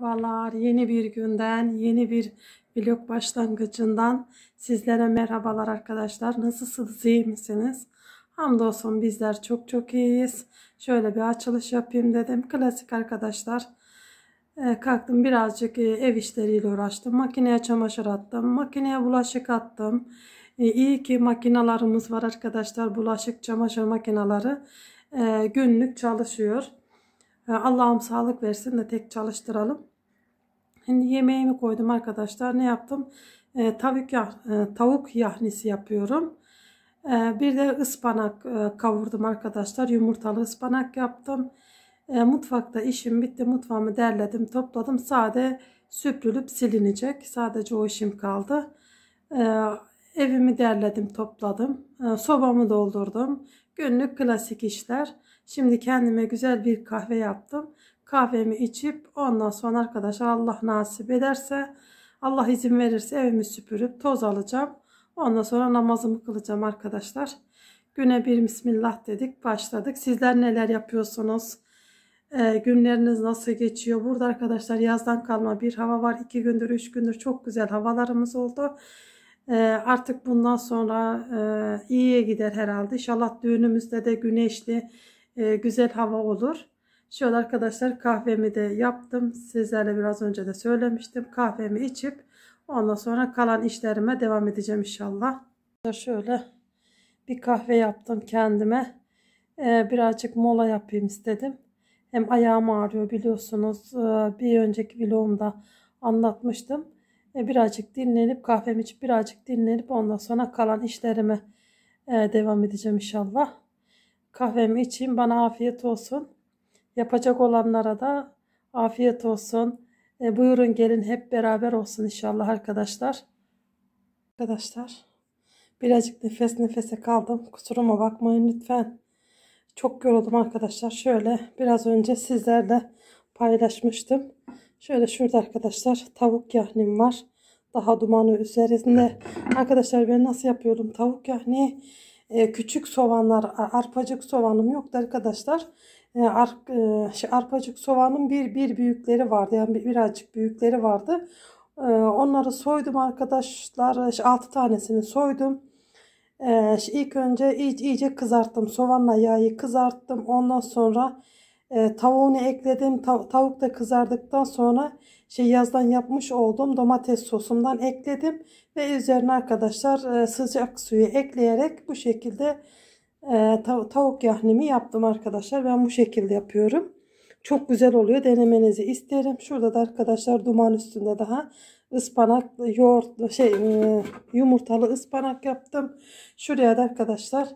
Merhabalar, yeni bir günden, yeni bir blog başlangıcından sizlere merhabalar arkadaşlar. Nasılsınız, iyi misiniz? Hamdolsun bizler çok çok iyiyiz. Şöyle bir açılış yapayım dedim. Klasik arkadaşlar. Ee, kalktım birazcık e, ev işleriyle uğraştım. Makineye çamaşır attım. Makineye bulaşık attım. E, iyi ki makinalarımız var arkadaşlar. Bulaşık, çamaşır makineleri e, günlük çalışıyor. Allah'ım sağlık versin de tek çalıştıralım. Şimdi yemeğimi koydum arkadaşlar. Ne yaptım? Ee, tavuk, yah, e, tavuk yahnisi yapıyorum. Ee, bir de ıspanak e, kavurdum arkadaşlar. Yumurtalı ıspanak yaptım. Ee, mutfakta işim bitti. Mutfağımı derledim, topladım. Sade süpürülüp silinecek. Sadece o işim kaldı. evimi derledim, topladım. sobamı doldurdum. Günlük klasik işler. Şimdi kendime güzel bir kahve yaptım. Kahvemi içip ondan sonra arkadaşlar Allah nasip ederse Allah izin verirse evimi süpürüp toz alacağım. Ondan sonra namazımı kılacağım arkadaşlar. Güne bir bismillah dedik başladık. Sizler neler yapıyorsunuz? E, günleriniz nasıl geçiyor? Burada arkadaşlar yazdan kalma bir hava var. iki gündür, üç gündür çok güzel havalarımız oldu. E, artık bundan sonra e, iyiye gider herhalde. İnşallah düğünümüzde de güneşli, e, güzel hava olur. Şöyle arkadaşlar kahvemi de yaptım. Sizlerle biraz önce de söylemiştim. Kahvemi içip ondan sonra kalan işlerime devam edeceğim inşallah. Şöyle bir kahve yaptım kendime. E, birazcık mola yapayım istedim. Hem ayağım ağrıyor biliyorsunuz. E, bir önceki vlogumda anlatmıştım. birazcık dinlenip kahvemi içip birazcık dinlenip ondan sonra kalan işlerime devam edeceğim inşallah kahvemi içeyim. Bana afiyet olsun. Yapacak olanlara da afiyet olsun. E, buyurun gelin hep beraber olsun inşallah arkadaşlar. Arkadaşlar birazcık nefes nefese kaldım. Kusuruma bakmayın lütfen. Çok yoruldum arkadaşlar. Şöyle biraz önce sizlerle paylaşmıştım. Şöyle şurada arkadaşlar tavuk yahnim var. Daha dumanı üzerinde. Arkadaşlar ben nasıl yapıyorum tavuk yahni? E, küçük soğanlar, arpacık soğanım yoktu arkadaşlar. E, ar, e, şey, arpacık soğanın bir, bir büyükleri vardı. Yani bir, birazcık büyükleri vardı. onları soydum arkadaşlar. İşte 6 tanesini soydum. ilk önce iyice, iyice kızarttım. Soğanla yağı kızarttım. Ondan sonra e, tavuğunu ekledim. Tav tavuk da kızardıktan sonra şey yazdan yapmış olduğum domates sosumdan ekledim. Ve üzerine arkadaşlar e, sıcak suyu ekleyerek bu şekilde e, tav tavuk yahnimi yaptım arkadaşlar. Ben bu şekilde yapıyorum. Çok güzel oluyor. Denemenizi isterim. Şurada da arkadaşlar duman üstünde daha ıspanak yoğurt şey e, yumurtalı ıspanak yaptım. Şuraya da arkadaşlar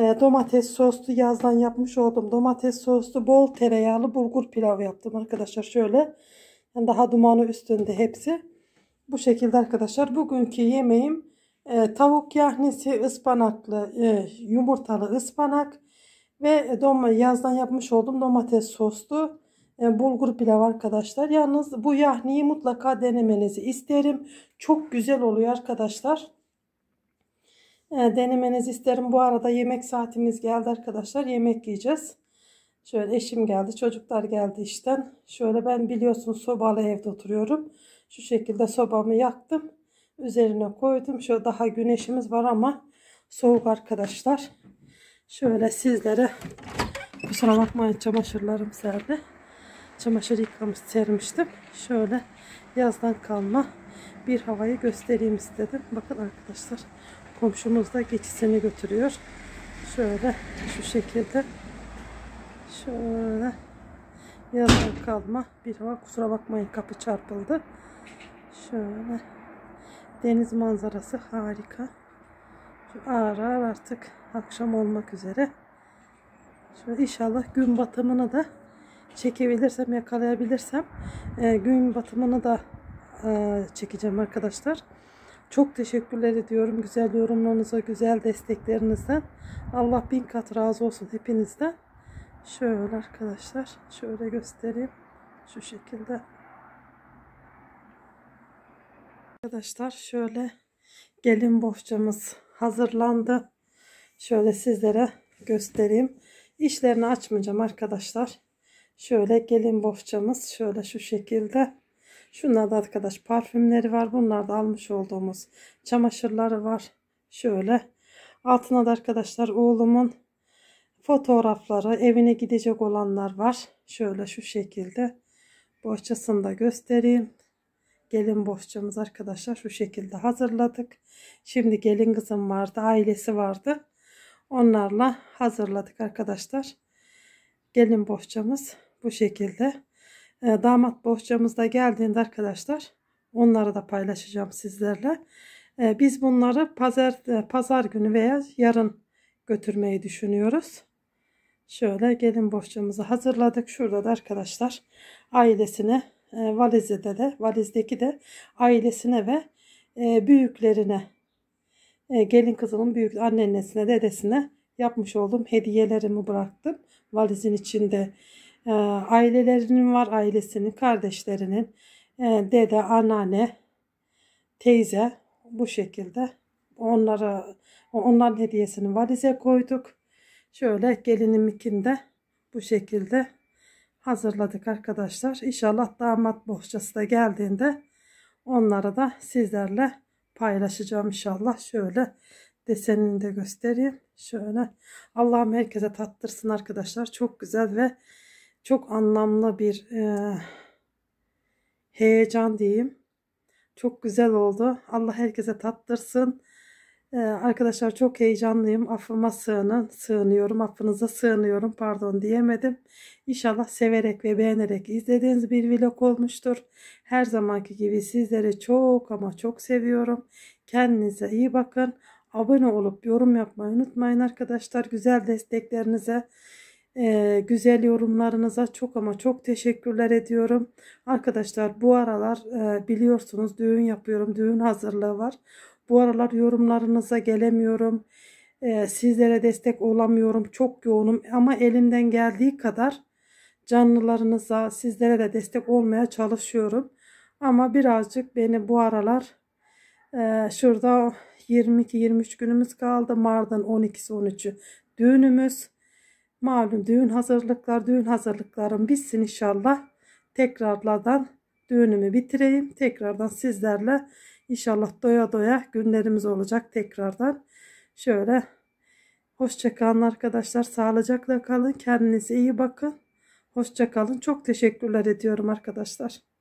e, domates soslu yazdan yapmış oldum. Domates soslu bol tereyağlı bulgur pilavı yaptım arkadaşlar şöyle. daha dumanı üstünde hepsi. Bu şekilde arkadaşlar bugünkü yemeğim e, tavuk yahnisi ıspanaklı e, yumurtalı ıspanak ve yazdan yapmış olduğum domates soslu e, bulgur pilav arkadaşlar. Yalnız bu yahniyi mutlaka denemenizi isterim. Çok güzel oluyor arkadaşlar. Ee, denemenizi isterim. Bu arada yemek saatimiz geldi arkadaşlar. Yemek yiyeceğiz. Şöyle eşim geldi. Çocuklar geldi işten. Şöyle ben biliyorsunuz sobalı evde oturuyorum. Şu şekilde sobamı yaktım. Üzerine koydum. Şöyle daha güneşimiz var ama soğuk arkadaşlar. Şöyle sizlere kusura bakmayın çamaşırlarım serdi. Çamaşır yıkamış sermiştim. Şöyle yazdan kalma bir havayı göstereyim istedim. Bakın arkadaşlar Komşumuz da geçisini götürüyor. Şöyle şu şekilde. Şöyle. Yazdan kalma bir hava. Kusura bakmayın kapı çarpıldı. Şöyle. Deniz manzarası harika. Şu ağır ağır artık akşam olmak üzere. Şöyle inşallah gün batımını da çekebilirsem, yakalayabilirsem e, gün batımını da e, çekeceğim arkadaşlar. Çok teşekkürler ediyorum güzel yorumlarınıza, güzel desteklerinizden. Allah bin kat razı olsun hepinizden. Şöyle arkadaşlar, şöyle göstereyim. Şu şekilde. Arkadaşlar şöyle gelin bohçamız hazırlandı. Şöyle sizlere göstereyim. İşlerini açmayacağım arkadaşlar. Şöyle gelin bohçamız şöyle şu şekilde. Şunlarda arkadaş parfümleri var. bunlar da almış olduğumuz çamaşırları var. Şöyle. Altına da arkadaşlar oğlumun fotoğrafları, evine gidecek olanlar var. Şöyle şu şekilde. Bohçasını da göstereyim. Gelin bohçamız arkadaşlar şu şekilde hazırladık. Şimdi gelin kızım vardı, ailesi vardı. Onlarla hazırladık arkadaşlar. Gelin bohçamız bu şekilde. Ee, damat bohçamızda geldiğinde arkadaşlar onları da paylaşacağım sizlerle. Ee, biz bunları pazar, e, pazar günü veya yarın götürmeyi düşünüyoruz. Şöyle gelin bohçamızı hazırladık. Şurada da arkadaşlar ailesine e, valizde de valizdeki de ailesine ve e, büyüklerine gelin kızımın büyük annesine dedesine yapmış olduğum hediyelerimi bıraktım. Valizin içinde ee, ailelerinin var ailesinin, kardeşlerinin, ee, dede, anneanne, teyze bu şekilde onlara onların hediyesini valize koyduk. Şöyle gelinimkini de bu şekilde hazırladık arkadaşlar. İnşallah damat bohçası da geldiğinde onları da sizlerle paylaşacağım inşallah. Şöyle desenini de göstereyim. Şöyle Allah'ım herkese tattırsın arkadaşlar. Çok güzel ve çok anlamlı bir e, heyecan diyeyim. Çok güzel oldu. Allah herkese tattırsın. Ee, arkadaşlar çok heyecanlıyım. Affıma sığının, sığınıyorum. Affınıza sığınıyorum. Pardon diyemedim. İnşallah severek ve beğenerek izlediğiniz bir vlog olmuştur. Her zamanki gibi sizleri çok ama çok seviyorum. Kendinize iyi bakın. Abone olup yorum yapmayı unutmayın arkadaşlar. Güzel desteklerinize ee, güzel yorumlarınıza çok ama çok teşekkürler ediyorum. Arkadaşlar bu aralar e, biliyorsunuz düğün yapıyorum. Düğün hazırlığı var. Bu aralar yorumlarınıza gelemiyorum. Ee, sizlere destek olamıyorum. Çok yoğunum ama elimden geldiği kadar canlılarınıza sizlere de destek olmaya çalışıyorum. Ama birazcık beni bu aralar e, şurada 22-23 günümüz kaldı. Mardın 12-13'ü düğünümüz. Malum düğün hazırlıklar, düğün hazırlıklarım bitsin inşallah. Tekrardan düğünümü bitireyim. Tekrardan sizlerle inşallah doya doya günlerimiz olacak tekrardan. Şöyle hoşçakalın arkadaşlar. Sağlıcakla kalın. Kendinize iyi bakın. Hoşçakalın. Çok teşekkürler ediyorum arkadaşlar.